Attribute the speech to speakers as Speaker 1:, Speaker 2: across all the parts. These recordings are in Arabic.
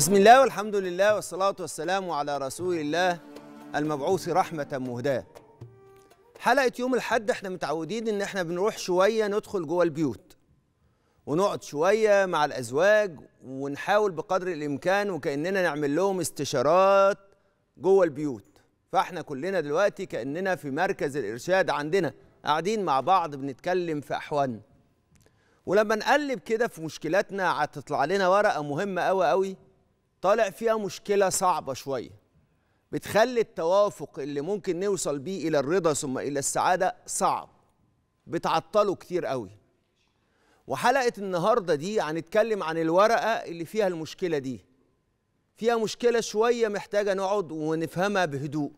Speaker 1: بسم الله والحمد لله والصلاة والسلام على رسول الله المبعوث رحمة مهداة حلقة يوم الحد احنا متعودين ان احنا بنروح شوية ندخل جوه البيوت ونقعد شوية مع الأزواج ونحاول بقدر الإمكان وكأننا نعمل لهم استشارات جوه البيوت فاحنا كلنا دلوقتي كأننا في مركز الإرشاد عندنا قاعدين مع بعض بنتكلم في أحوالنا ولما نقلب كده في مشكلاتنا هتطلع لنا ورقة مهمة أوي أوي طالع فيها مشكله صعبه شويه بتخلي التوافق اللي ممكن نوصل بيه الى الرضا ثم الى السعاده صعب بتعطله كتير قوي وحلقه النهارده دي هنتكلم عن الورقه اللي فيها المشكله دي فيها مشكله شويه محتاجه نقعد ونفهمها بهدوء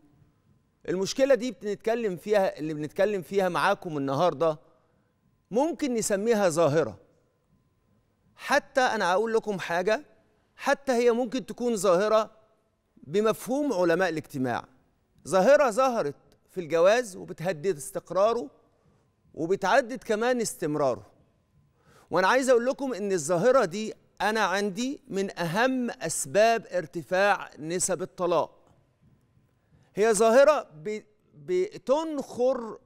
Speaker 1: المشكله دي بنتكلم فيها اللي بنتكلم فيها معاكم النهارده ممكن نسميها ظاهره حتى انا هقول لكم حاجه حتى هي ممكن تكون ظاهرة بمفهوم علماء الاجتماع ظاهرة ظهرت في الجواز وبتهدد استقراره وبتعدد كمان استمراره وأنا عايز أقول لكم إن الظاهرة دي أنا عندي من أهم أسباب ارتفاع نسب الطلاق هي ظاهرة بتنخر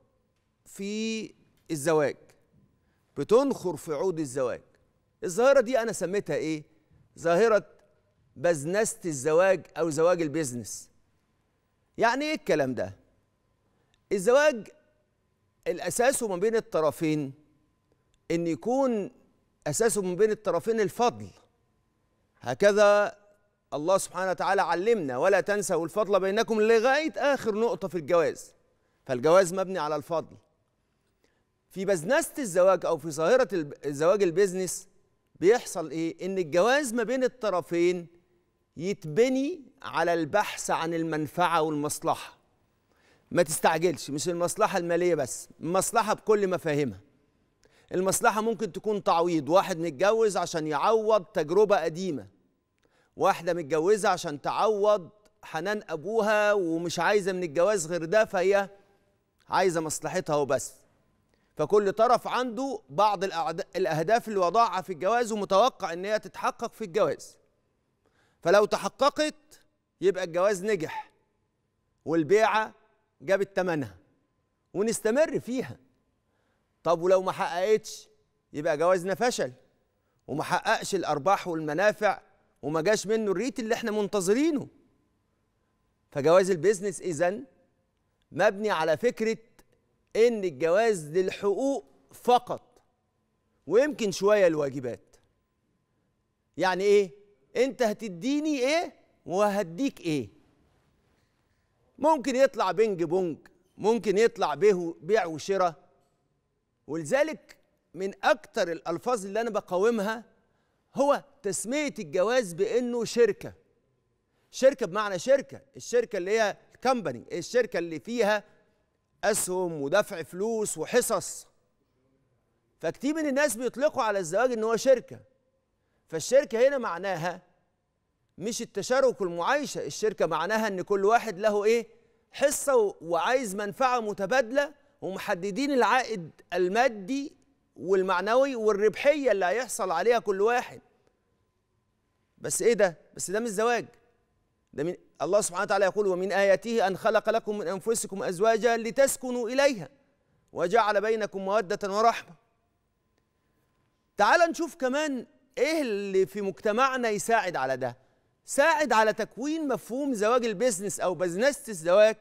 Speaker 1: في الزواج بتنخر في عود الزواج الظاهرة دي أنا سميتها إيه؟ ظاهرة بزنسة الزواج أو زواج البيزنس يعني إيه الكلام ده؟ الزواج الأساسه ما بين الطرفين إن يكون أساسه ما بين الطرفين الفضل هكذا الله سبحانه وتعالى علمنا ولا تنسوا الفضل بينكم لغاية آخر نقطة في الجواز فالجواز مبني على الفضل في بزنسة الزواج أو في ظاهرة الزواج البيزنس بيحصل ايه ان الجواز ما بين الطرفين يتبني على البحث عن المنفعه والمصلحه ما تستعجلش مش المصلحه الماليه بس المصلحه بكل مفاهيمها المصلحه ممكن تكون تعويض واحد متجوز عشان يعوض تجربه قديمه واحده متجوزه عشان تعوض حنان ابوها ومش عايزه من الجواز غير ده فهي عايزه مصلحتها وبس فكل طرف عنده بعض الاهداف اللي وضعها في الجواز ومتوقع ان هي تتحقق في الجواز فلو تحققت يبقى الجواز نجح والبيعه جابت ثمنها ونستمر فيها طب ولو ما حققتش يبقى جوازنا فشل وما حققش الارباح والمنافع وما جاش منه الريت اللي احنا منتظرينه فجواز البيزنس اذا مبني على فكره ان الجواز للحقوق فقط ويمكن شويه الواجبات يعني ايه انت هتديني ايه وهديك ايه ممكن يطلع بنج بونج ممكن يطلع به بيع وشراء ولذلك من اكتر الالفاظ اللي انا بقاومها هو تسميه الجواز بانه شركه شركه بمعنى شركه الشركه اللي هي كمباني الشركه اللي فيها اسهم ودفع فلوس وحصص فكتير من الناس بيطلقوا على الزواج ان هو شركه فالشركه هنا معناها مش التشارك والمعايشه الشركه معناها ان كل واحد له ايه حصه وعايز منفعه متبادله ومحددين العائد المادي والمعنوي والربحيه اللي هيحصل عليها كل واحد بس ايه ده بس ده مش زواج ده من الله سبحانه وتعالى يقول ومن آياته أن خلق لكم من أنفسكم أزواجا لتسكنوا إليها وجعل بينكم مودة ورحمة تعال نشوف كمان إيه اللي في مجتمعنا يساعد على ده ساعد على تكوين مفهوم زواج البيزنس أو بزنسة الزواج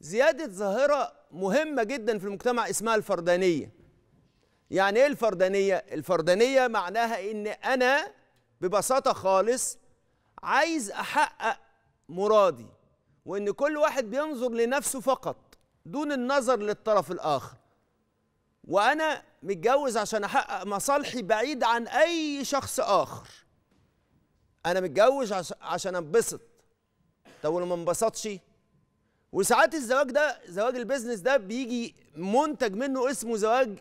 Speaker 1: زيادة ظاهرة مهمة جدا في المجتمع اسمها الفردانية يعني إيه الفردانية؟ الفردانية معناها إن أنا ببساطة خالص عايز احقق مرادي وان كل واحد بينظر لنفسه فقط دون النظر للطرف الاخر وانا متجوز عشان احقق مصالحي بعيد عن اي شخص اخر انا متجوز عشان انبسط طب ولو ما انبسطش وساعات الزواج ده زواج البيزنس ده بيجي منتج منه اسمه زواج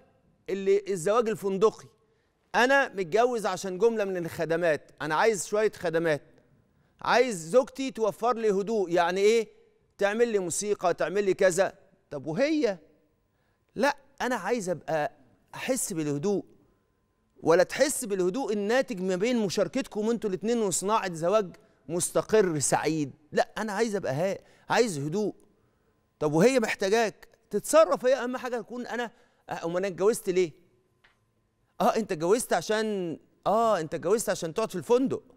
Speaker 1: اللي الزواج الفندقي انا متجوز عشان جمله من الخدمات انا عايز شويه خدمات عايز زوجتي توفر لي هدوء يعني ايه تعمل لي موسيقى تعمل لي كذا طب وهي لا انا عايز ابقى احس بالهدوء ولا تحس بالهدوء الناتج ما بين مشاركتكم انتوا الاثنين وصناعه زواج مستقر سعيد لا انا عايز ابقى ها عايز هدوء طب وهي محتاجاك تتصرف هي اهم حاجه تكون انا آه، امال انا اتجوزت ليه اه انت اتجوزت عشان اه انت اتجوزت عشان تقعد في الفندق